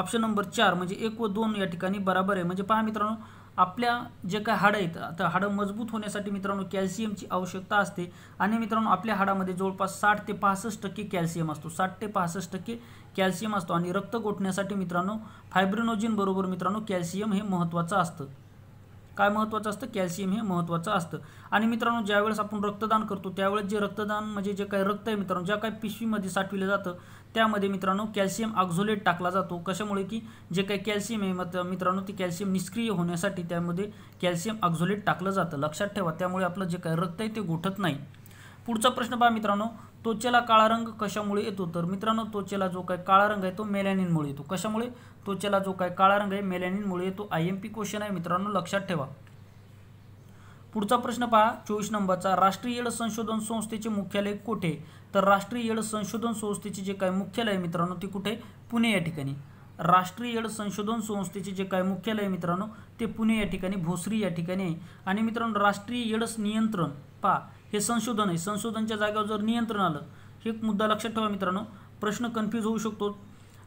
ऑप्शन नंबर चार म्हणजे एक व दोन या ठिकाणी बराबर आहे म्हणजे पहा मित्रांनो आपल्या जे काय हाडं आहेत आता हाडं मजबूत होण्यासाठी मित्रांनो कॅल्शियमची आवश्यकता असते आणि मित्रांनो आपल्या हाडामध्ये जवळपास साठ ते पासष्ट टक्के कॅल्शियम असतो साठ ते पासष्ट टक्के कॅल्शियम असतो आणि रक्त गोठण्यासाठी मित्रांनो बरोबर मित्रांनो कॅल्शियम हे महत्त्वाचं असतं काय महत्त्वाचं असतं कॅल्शियम हे महत्त्वाचं असतं आणि मित्रांनो ज्यावेळेस आपण रक्तदान करतो त्यावेळेस जे रक्तदान म्हणजे जे काही रक्त आहे मित्रांनो ज्या काही पिशवीमध्ये साठविलं जातं त्यामध्ये मित्रांनो कॅल्शियम ऑक्झोलेट टाकला जातो कशामुळे की जे काही कॅल्शियम आहे मत मित्रांनो ते कॅल्शियम निष्क्रिय होण्यासाठी त्यामध्ये कॅल्शियम ऑक्झोलेट टाकलं जातं लक्षात ठेवा त्यामुळे आपलं जे काही रक्त आहे ते गोठत नाही पुढचा प्रश्न पहा मित्रांनो त्वचेला काळा रंग कशामुळे येतो तर मित्रांनो त्वचेला जो काय काळा रंग आहे तो मेलॅनिनमुळे येतो कशामुळे त्वचेला जो काय काळा रंग आहे मेलॅनिनमुळे येतो आय एम पी क्वेश्चन आहे मित्रांनो लक्षात ठेवा पुढचा प्रश्न पहा चोवीस नंबरचा राष्ट्रीय येड संशोधन संस्थेचे मुख्यालय कुठे तर राष्ट्रीय येड संशोधन संस्थेचे जे काय मुख्यालय मित्रांनो ते कुठे पुणे या ठिकाणी राष्ट्रीय येड संशोधन संस्थेचे जे काय मुख्यालय मित्रांनो ते पुणे या ठिकाणी भोसरी या ठिकाणी आहे आणि मित्रांनो राष्ट्रीय येडस नियंत्रण पहा हे संशोधन आहे संशोधनच्या जागेवर जर नियंत्रण आलं हे मुद्दा लक्षात ठेवा मित्रांनो प्रश्न कन्फ्यूज होऊ शकतो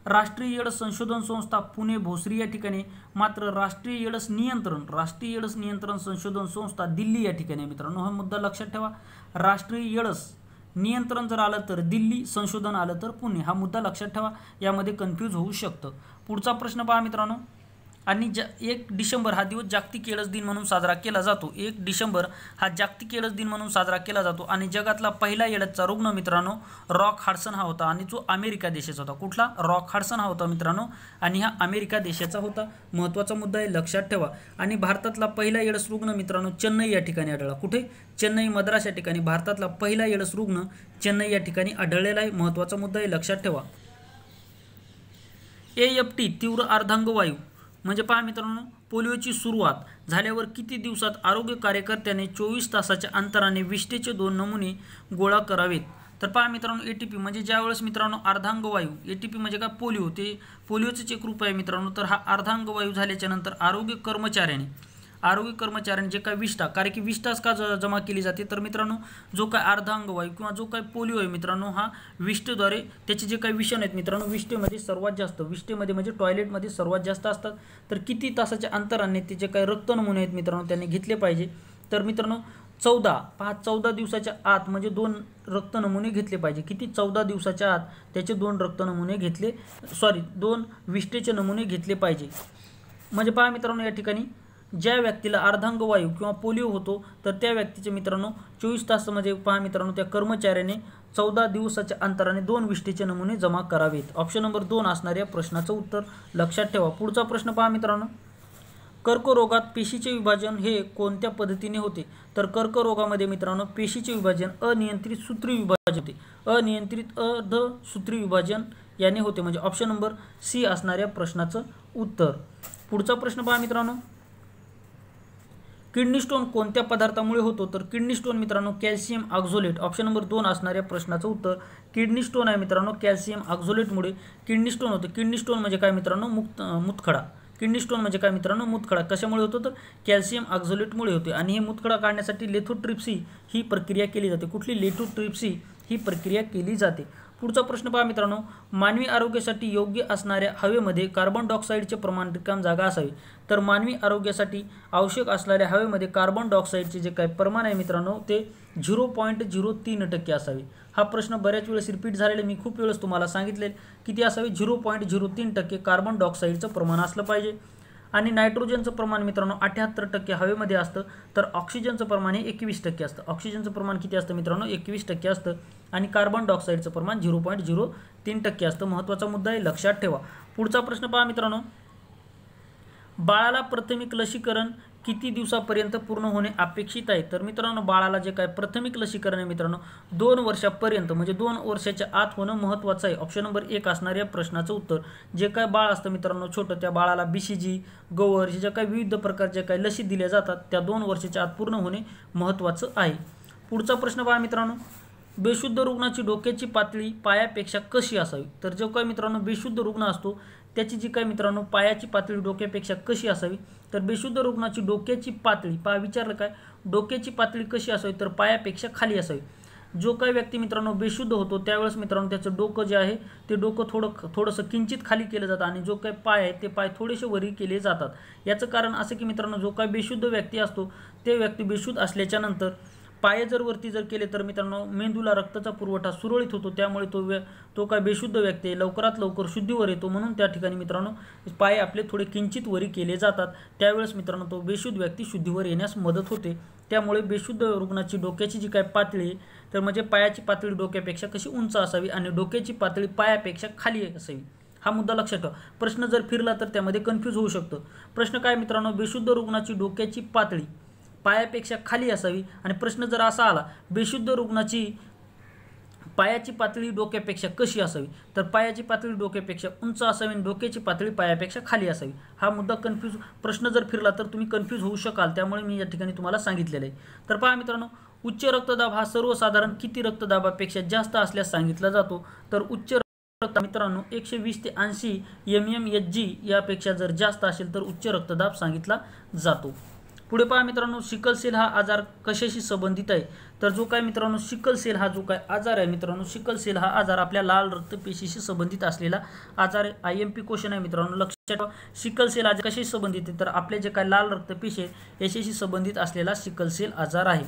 राष्ट्रीय येडस संशोधन संस्था पुणे भोसरी या ठिकाणी मात्र राष्ट्रीय येडस नियंत्रण राष्ट्रीय एड्स नियंत्रण संशोधन संस्था दिल्ली या ठिकाणी मित्रांनो हा मुद्दा लक्षात ठेवा राष्ट्रीय येडस नियंत्रण जर आलं तर दिल्ली संशोधन आलं तर पुणे हा मुद्दा लक्षात ठेवा यामध्ये कन्फ्यूज होऊ शकतं पुढचा प्रश्न पहा मित्रांनो आणि ज एक डिसेंबर हा दिवस जागतिक एडस दिन म्हणून साजरा केला जातो एक डिसेंबर हा जागतिक एडस दिन म्हणून साजरा केला जातो आणि जगातला पहिला एडसचा रुग्ण मित्रांनो रॉक हार्डसन हा होता आणि जो अमेरिका देशाचा होता कुठला रॉक हार्डसन हा होता मित्रांनो आणि हा अमेरिका देशाचा होता महत्त्वाचा मुद्दा आहे लक्षात ठेवा आणि भारतातला पहिला एडस रुग्ण मित्रांनो चेन्नई या ठिकाणी आढळला कुठे चेन्नई मद्रास या ठिकाणी भारतातला पहिला एडस रुग्ण चेन्नई या ठिकाणी आढळलेला आहे महत्त्वाचा मुद्दा आहे लक्षात ठेवा ए एफ टी तीव्र अर्धांगवायू म्हणजे पहा मित्रांनो पोलिओची सुरुवात झाल्यावर किती दिवसात आरोग्य कार्यकर्त्याने चोवीस तासाच्या अंतराने विष्ठेचे दोन नमुने गोळा करावेत तर पहा मित्रांनो ए टी पी म्हणजे ज्यावेळेस मित्रांनो अर्धांगवायू ए टी पी म्हणजे काय पोलिओ ते पोलिओचं चेक रूप आहे मित्रांनो तर हा अर्धांगवायू झाल्याच्या नंतर आरोग्य कर्मचाऱ्याने आरोग्य कर्मचाऱ्यांचे काय विष्टा कारण की विष्टास का का जमा केली जाते तर मित्रांनो जो काय अर्धा अंगवायू किंवा जो काय पोलिओ आहे मित्रांनो हा विष्टेद्वारे त्याचे जे काही विषण आहेत मित्रांनो विष्टेमध्ये सर्वात जास्त विष्टेमध्ये म्हणजे टॉयलेटमध्ये सर्वात जास्त असतात तर किती तासाच्या अंतराने ते जे काही रक्त नमुने आहेत मित्रांनो त्यांनी घेतले पाहिजे तर मित्रांनो चौदा पाच चौदा दिवसाच्या आत म्हणजे दोन रक्त नमुने घेतले पाहिजे किती चौदा दिवसाच्या आत त्याचे दोन रक्त नमुने घेतले सॉरी दोन विष्टेचे नमुने घेतले पाहिजे म्हणजे पहा मित्रांनो या ठिकाणी ज्या व्यक्तीला अर्धांगवायू किंवा पोलिओ होतो तर त्या व्यक्तीचे मित्रांनो चोवीस तासामध्ये म्हणजे पहा मित्रांनो त्या कर्मचाऱ्याने चौदा दिवसाच्या अंतराने दोन विष्टीचे नमुने जमा करावेत ऑप्शन नंबर दोन असणाऱ्या प्रश्नाचं उत्तर लक्षात ठेवा पुढचा प्रश्न पहा मित्रांनो कर्करोगात पेशीचे विभाजन हे कोणत्या पद्धतीने होते तर कर्करोगामध्ये मित्रांनो पेशीचे विभाजन अनियंत्रित सूत्री विभाजन होते अनियंत्रित अर्ध सूत्री विभाजन याने होते म्हणजे ऑप्शन नंबर सी असणाऱ्या प्रश्नाचं उत्तर पुढचा प्रश्न पहा मित्रांनो किडनी स्टोन कोणत्या पदार्थामुळे होतो तर किडनी स्टोन मित्रांनो कॅल्शियम ऑक्झोलेट ऑप्शन नंबर दोन असणाऱ्या प्रश्नाचं उत्तर किडनी स्टोन आहे मित्रांनो कॅल्शियम ऑक्झोलेटमुळे किडनी स्टोन होतो किडनी स्टोन म्हणजे काय मित्रांनो मुक्त मुतखडा किडनी स्टोन म्हणजे काय मित्रांनो मुतखडा कशामुळे होतो तर कॅल्शियम ऑक्झोलेटमुळे होते आणि हे मुतखडा काढण्यासाठी लेथोट्रिप्सी ही प्रक्रिया केली जाते कुठली लेथोट्रिप्सी ही प्रक्रिया केली जाते पुढचा प्रश्न पहा मित्रांनो मानवी आरोग्यासाठी योग्य असणाऱ्या हवेमध्ये कार्बन डायऑक्साईडचे प्रमाण रिकाम जागा असावे तर मानवी आरोग्यासाठी आवश्यक असणाऱ्या हवेमध्ये कार्बन डायऑक्साईडचे जे काही प्रमाण आहे मित्रांनो ते झिरो पॉईंट झिरो तीन टक्के असावे हा प्रश्न बऱ्याच वेळेस रिपीट झालेला मी खूप वेळेस तुम्हाला सांगितले किती असावे झिरो पॉईंट झिरो तीन टक्के कार्बन डायऑक्साईडचं प्रमाण असलं पाहिजे आणि नायट्रोजनचं प्रमाण मित्रांनो अठ्याहत्तर टक्के हवेमध्ये असतं तर ऑक्सिजनचं प्रमाण हे एकवीस टक्के असतं ऑक्सिजनचं प्रमाण किती असतं मित्रांनो एकवीस टक्के असतं आणि कार्बन डायऑक्साईडचं प्रमाण झिरो पॉईंट झिरो तीन टक्के असतं महत्त्वाचा मुद्दा आहे लक्षात ठेवा पुढचा प्रश्न पहा मित्रांनो बाळाला प्राथमिक लसीकरण किती दिवसापर्यंत पूर्ण होणे अपेक्षित आहे तर मित्रांनो बाळाला जे काय प्राथमिक लसीकरण आहे मित्रांनो दोन वर्षापर्यंत म्हणजे दोन वर्षाच्या आत होणं महत्त्वाचं आहे ऑप्शन नंबर एक असणार या प्रश्नाचं उत्तर जे काय बाळ असतं मित्रांनो छोटं त्या बाळाला बी सी जी गवर हे ज्या काही विविध प्रकारच्या काही लसी दिल्या जातात त्या दोन वर्षाच्या आत पूर्ण होणे महत्त्वाचं आहे पुढचा प्रश्न पहा मित्रांनो बेशुद्ध रुग्णाची डोक्याची पातळी पायापेक्षा कशी असावी तर जो काय मित्रांनो बेशुद्ध रुग्ण असतो त्याची जी काय मित्रांनो पायाची पातळी डोक्यापेक्षा कशी असावी तर बेशुद्ध रुग्णाची डोक्याची पातळी पा विचारलं काय डोक्याची पातळी कशी असावी तर पायापेक्षा खाली असावी जो काय व्यक्ती मित्रांनो बेशुद्ध होतो त्यावेळेस मित्रांनो त्याचं डोकं जे आहे ते डोकं थोडं थोडंसं किंचित खाली केलं जातं आणि जो काही पाय आहे ते पाय थोडेसे वरी केले जातात याचं कारण असं की मित्रांनो जो काही बेशुद्ध व्यक्ती असतो ते व्यक्ती बेशुद्ध असल्याच्यानंतर पाय जर वरती जर केले तर मित्रांनो मेंदूला रक्ताचा पुरवठा सुरळीत होतो त्यामुळे तो व्य तो काय बेशुद्ध व्यक्ती आहे लवकरात लवकर शुद्धीवर येतो म्हणून त्या ठिकाणी मित्रांनो पाय आपले थोडे किंचित वरी केले जातात त्यावेळेस मित्रांनो तो बेशुद्ध व्यक्ती शुद्धीवर येण्यास मदत होते त्यामुळे बेशुद्ध रुग्णाची डोक्याची जी काय पातळी तर म्हणजे पायाची पातळी डोक्यापेक्षा कशी उंच असावी आणि डोक्याची पातळी पायापेक्षा खाली असावी हा मुद्दा लक्षात ठेवा प्रश्न जर फिरला तर त्यामध्ये कन्फ्यूज होऊ शकतो प्रश्न काय मित्रांनो बेशुद्ध रुग्णाची डोक्याची पातळी पायापेक्षा खाली असावी आणि प्रश्न जर असा आला बेशुद्ध रुग्णाची पायाची पातळी डोक्यापेक्षा कशी असावी तर पायाची पातळी डोक्यापेक्षा उंच असावी आणि डोक्याची पातळी पायापेक्षा खाली असावी हा मुद्दा कन्फ्यूज प्रश्न जर फिरला तर तुम्ही कन्फ्यूज होऊ शकाल त्यामुळे मी या ठिकाणी तुम्हाला सांगितलेलं आहे तर पहा मित्रांनो उच्च रक्तदाब हा सर्वसाधारण किती रक्तदाबापेक्षा जास्त असल्यास सांगितला जातो तर उच्च रक्त मित्रांनो एकशे वीस ते ऐंशी एम एम एच जी यापेक्षा जर जास्त असेल तर उच्च रक्तदाब सांगितला जातो पुढे पहा मित्रांनो सिकल सेल हा आजार कशाशी संबंधित आहे तर जो काय मित्रांनो सिकल सेल हा जो काय आजार आहे मित्रांनो सिकल सेल हा आजार आपल्या लाल रक्तपेशीशी संबंधित असलेला आजार आहे आय एम पी क्वेश्चन आहे मित्रांनो लक्षात ठेवा सिकल सेल आजार कशाशी संबंधित आहे तर आपले जे काय लाल रक्तपेशी आहे याच्याशी संबंधित असलेला सिकल सेल आजार आहे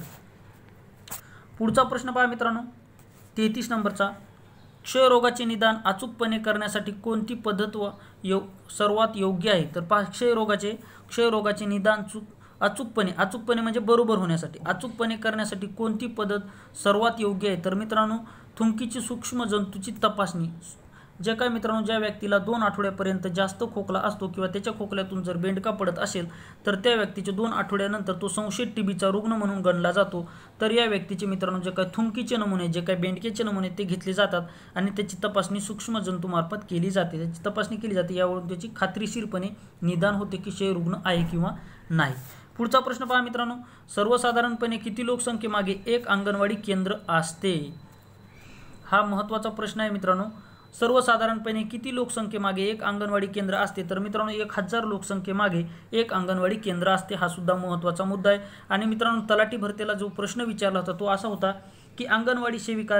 पुढचा प्रश्न पहा मित्रांनो तेहतीस नंबरचा क्षयरोगाचे निदान अचूकपणे करण्यासाठी कोणती पद्धत व यो सर्वात योग्य आहे तर पहा क्षयरोगाचे क्षयरोगाचे निदान चूक अचूकपणे अचूकपणे म्हणजे बरोबर होण्यासाठी अचूकपणे करण्यासाठी कोणती पद्धत सर्वात योग्य आहे तर मित्रांनो थुंकीची सूक्ष्म जंतूची तपासणी जे काय मित्रांनो ज्या व्यक्तीला दोन आठवड्यापर्यंत जास्त खोकला असतो किंवा त्याच्या खोकल्यातून जर बेंडका पडत असेल तर त्या व्यक्तीचे दोन आठवड्यानंतर तो संशयित टीबीचा रुग्ण म्हणून गणला जातो तर या व्यक्तीचे मित्रांनो जे काय थुंकीचे नमुने जे काय बेंडकेचे नमुने ते घेतले जातात आणि त्याची तपासणी सूक्ष्म जंतूमार्फत केली जाते त्याची तपासणी केली जाते यावरून त्याची खात्रीशीरपणे निदान होते की रुग्ण आहे किंवा नाही पुढचा प्रश्न पहा मित्रांनो सर्वसाधारणपणे किती लोकसंख्येमागे एक अंगणवाडी केंद्र असते हा महत्त्वाचा प्रश्न आहे मित्रांनो सर्वसाधारणपणे किती लोकसंख्येमागे एक अंगणवाडी केंद्र असते तर मित्रांनो एक हजार लोकसंख्येमागे एक अंगणवाडी केंद्र असते हा सुद्धा महत्त्वाचा मुद्दा आहे आणि मित्रांनो तलाठी भरतेला जो प्रश्न विचारला होता तो असा होता की अंगणवाडी सेविका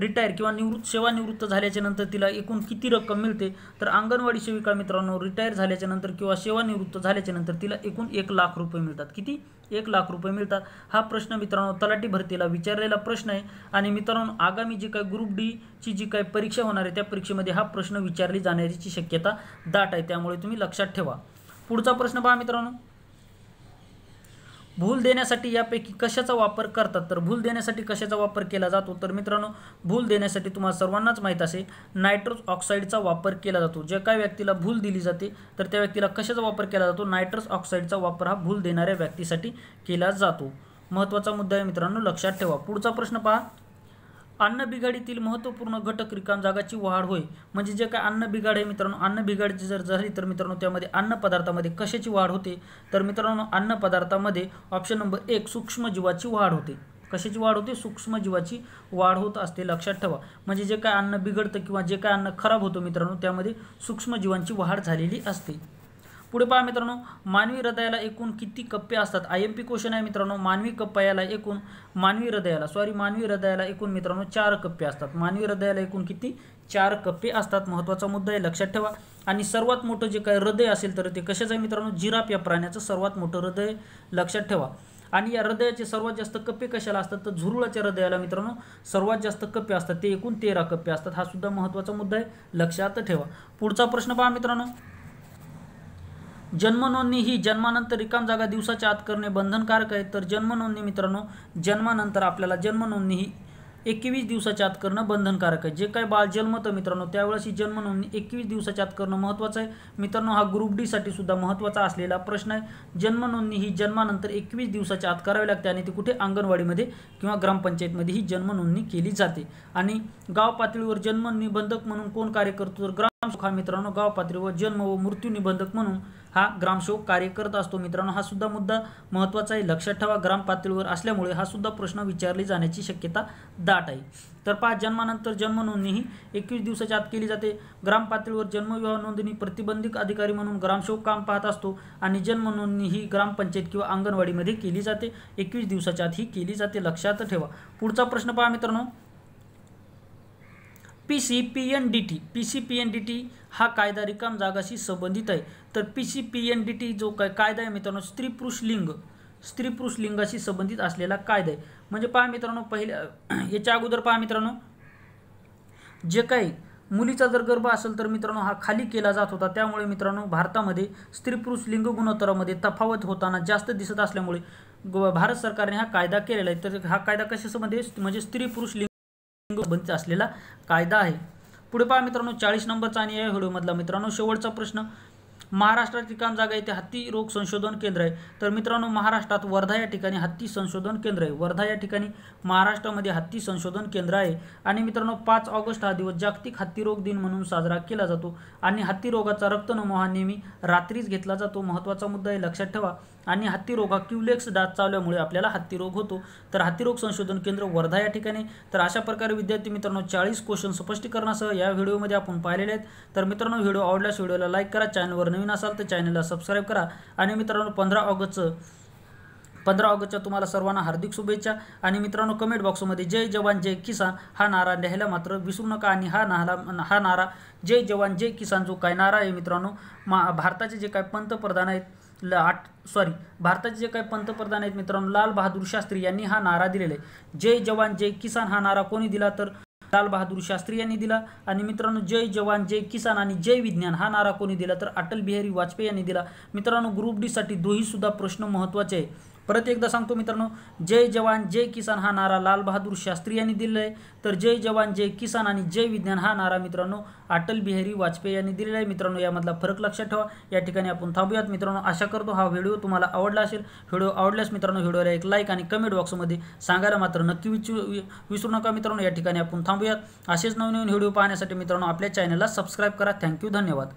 रिटायर किंवा निवृत्त सेवानिवृत्त झाल्याच्यानंतर तिला एकूण किती रक्कम मिळते तर अंगणवाडी सेविका मित्रांनो रिटायर झाल्याच्यानंतर किंवा सेवानिवृत्त झाल्याच्यानंतर तिला एकूण एक लाख रुपये मिळतात किती एक लाख रुपये मिळतात हा प्रश्न मित्रांनो तलाठी भरतीला विचारलेला प्रश्न आहे आणि मित्रांनो आगामी जी काय ग्रुप डीची जी काय परीक्षा होणार आहे त्या परीक्षेमध्ये हा प्रश्न विचारली जाण्याची शक्यता दाट आहे त्यामुळे तुम्ही लक्षात ठेवा पुढचा प्रश्न पहा मित्रांनो भूल देण्यासाठी यापैकी कशाचा वापर करतात तर भूल देण्यासाठी कशाचा वापर केला जातो तर मित्रांनो भूल देण्यासाठी तुम्हाला सर्वांनाच माहीत असेल नायट्रस ऑक्साईडचा वापर केला जातो जे काय व्यक्तीला भूल दिली जाते तर त्या व्यक्तीला कशाचा वापर केला जातो नायट्रस ऑक्साईडचा वापर हा भूल देणाऱ्या व्यक्तीसाठी केला जातो महत्त्वाचा मुद्दा आहे मित्रांनो लक्षात ठेवा पुढचा प्रश्न पहा अन्न बिघाडीतील महत्त्वपूर्ण घटक रिकाम जागाची वाढ होय म्हणजे जे काय अन्न बिघाड आहे मित्रांनो अन्न बिघाडची जर झाली तर मित्रांनो त्यामध्ये अन्न पदार्थामध्ये कशाची वाढ होते तर मित्रांनो अन्न पदार्थामध्ये ऑप्शन नंबर एक सूक्ष्मजीवाची वाढ होते कशाची वाढ होते सूक्ष्मजीवाची वाढ होत असते लक्षात ठेवा म्हणजे जे काय अन्न बिघडतं किंवा जे काय अन्न खराब होतं मित्रांनो त्यामध्ये सूक्ष्मजीवांची वाढ झालेली असते पुढे पहा मित्रांनो मानवी हृदयाला एकूण किती कप्पे असतात आय एम पी क्वेश्चन आहे मित्रांनो मानवी कप्पयाला एकूण मानवी हृदयाला सॉरी मानवी हृदयाला एकूण मित्रांनो चार कप्पे असतात मानवी हृदयाला एकूण किती चार कप्पे असतात महत्त्वाचा मुद्दा आहे लक्षात ठेवा आणि सर्वात मोठं जे काय हृदय असेल तर ते कशाचं आहे मित्रांनो जिराफ या प्राण्याचं सर्वात मोठं हृदय लक्षात ठेवा आणि या हृदयाचे सर्वात जास्त कप्पे कशाला असतात तर झुरुळाच्या हृदयाला मित्रांनो सर्वात जास्त कप्पे असतात ते एकूण तेरा कप्पे असतात हा सुद्धा महत्त्वाचा मुद्दा आहे लक्षात ठेवा पुढचा प्रश्न पहा मित्रांनो जन्मनोंदणी ही जन्मानंतर रिकाम जागा दिवसाच्या आत करणे बंधनकारक आहे तर जन्मनोंदणी मित्रांनो जन्मानंतर आपल्याला जन्मनोंदणी ही एकवीस दिवसाच्या आत करणं बंधनकारक आहे जे काय बाळ जन्मतं मित्रांनो त्यावेळेस ही जन्मनोंदणी एकवीस दिवसाच्या आत करणं महत्त्वाचं आहे मित्रांनो हा ग्रुप डीसाठी सुद्धा महत्त्वाचा असलेला प्रश्न आहे जन्म नोंदणी ही जन्मानंतर एकवीस दिवसाच्या आत करावी लागते आणि ती कुठे अंगणवाडीमध्ये किंवा ग्रामपंचायतमध्ये ही जन्मनोंदणी केली जाते आणि गाव पातळीवर जन्म निबंधक म्हणून कोण कार्य करतो तर सुखा मित्रांनो गाव पातळीवर जन्म व मृत्यू निबंधक म्हणून हा ग्रामसेवक कार्य करत असतो मित्रांनो हा सुद्धा मुद्दा महत्त्वाचा आहे लक्षात ठेवा ग्राम पातळीवर असल्यामुळे हा सुद्धा प्रश्न विचारले जाण्याची शक्यता दाट आहे तर पाच जन्मानंतर जन्म नोंदणी ही एकवीस दिवसाच्या आत केली जाते ग्राम पातळीवर जन्मविवाह नोंदणी प्रतिबंधित अधिकारी म्हणून ग्रामसेवक काम पाहत असतो आणि जन्म नोंदणी ही ग्रामपंचायत किंवा अंगणवाडीमध्ये केली जाते एकवीस दिवसाच्या आत ही केली जाते लक्षात ठेवा पुढचा प्रश्न पहा मित्रांनो P C P N D T P C P N D T हा कायदा रिकाम जागाशी संबंधित आहे तर P C P N D T जो काय कायदा आहे मित्रांनो स्त्री पुरुष लिंग स्त्री पुरुष लिंगाशी संबंधित असलेला कायदा आहे म्हणजे पहा मित्रांनो पहिल्या याच्या अगोदर पहा मित्रांनो जे काही मुलीचा जर गर्भ असेल तर मित्रांनो हा खाली केला जात होता त्यामुळे मित्रांनो भारतामध्ये स्त्री पुरुष लिंग गुणोत्तरामध्ये तफावत होताना जास्त दिसत असल्यामुळे भारत सरकारने हा कायदा केलेला आहे तर हा कायदा कशासंबंधी म्हणजे स्त्री पुरुष लिंग बंदीचा असलेला कायदा आहे पुढे पहा मित्रांनो चाळीस नंबरचा आणि या व्हिडिओमधला मित्रांनो शेवटचा प्रश्न महाराष्ट्राची काम जागा येते हत्ती रोग संशोधन केंद्र आहे तर मित्रांनो महाराष्ट्रात वर्धा या ठिकाणी हत्ती संशोधन केंद्र आहे वर्धा या ठिकाणी महाराष्ट्रामध्ये हत्ती संशोधन केंद्र आहे आणि मित्रांनो पाच ऑगस्ट हा दिवस जागतिक हत्ती रोग दिन म्हणून साजरा केला जातो आणि हत्ती रोगाचा हा नेहमी रात्रीच घेतला जातो महत्त्वाचा मुद्दा आहे लक्षात ठेवा आणि हत्ती रोग हा क्युलेक्स डास चावल्यामुळे आपल्याला हत्तीरोग होतो तर हत्तीरोग संशोधन केंद्र वर्धा या ठिकाणी तर अशा प्रकारे विद्यार्थी मित्रांनो चाळीस क्वेश्चन स्पष्टीकरणासह या व्हिडिओमध्ये आपण पाहिलेले आहेत तर मित्रांनो व्हिडिओ आवडल्यास व्हिडिओला लाईक करा चॅनलवर नवीन असाल तर चॅनलला सबस्क्राईब करा आणि मित्रांनो पंधरा ऑगस्टचं पंधरा ऑगस्टच्या तुम्हाला सर्वांना हार्दिक शुभेच्छा आणि मित्रांनो कमेंट बॉक्समध्ये जय जवान जय किसान हा नारा लिहायला मात्र विसरू नका आणि हा नाला हा नारा जय जवान जय किसान जो काय नारा आहे मित्रांनो मा भारताचे जे काय पंतप्रधान आहेत ल आठ सॉरी भारताचे जे काही पंतप्रधान आहेत मित्रांनो लाल बहादूर शास्त्री यांनी हा नारा दिलेला आहे जय जवान जय किसान हा नारा कोणी दिला तर लाल बहादूर शास्त्री यांनी दिला आणि मित्रांनो जय जवान जय किसान आणि जय विज्ञान हा नारा कोणी दिला तर अटल बिहारी वाजपेयी यांनी दिला मित्रांनो ग्रुप डी साठी दोही सुद्धा प्रश्न महत्त्वाचे आहे परत एकदा सांगतो मित्रांनो जय जवान जय किसान हा नारा लालबहादूर शास्त्री यांनी दिलेला आहे तर जय जवान जय किसान आणि जय विज्ञान हा नारा मित्रांनो अटल बिहारी वाजपेयी यांनी दिलेला आहे मित्रांनो यामधला फरक लक्षात ठेवा या ठिकाणी आपण थांबूयात मित्रांनो आशा करतो हा व्हिडिओ तुम्हाला आवडला असेल व्हिडिओ आवडल्यास मित्रांनो व्हिडिओला एक लाईक आणि कमेंट बॉक्समध्ये सांगायला मात्र नक्की विचू विसरू नका मित्रांनो या ठिकाणी आपण थांबूयात असेच नवनवीन व्हिडिओ पाहण्यासाठी मित्रांनो आपल्या चॅनलला सबस्क्राईब करा थँक्यू धन्यवाद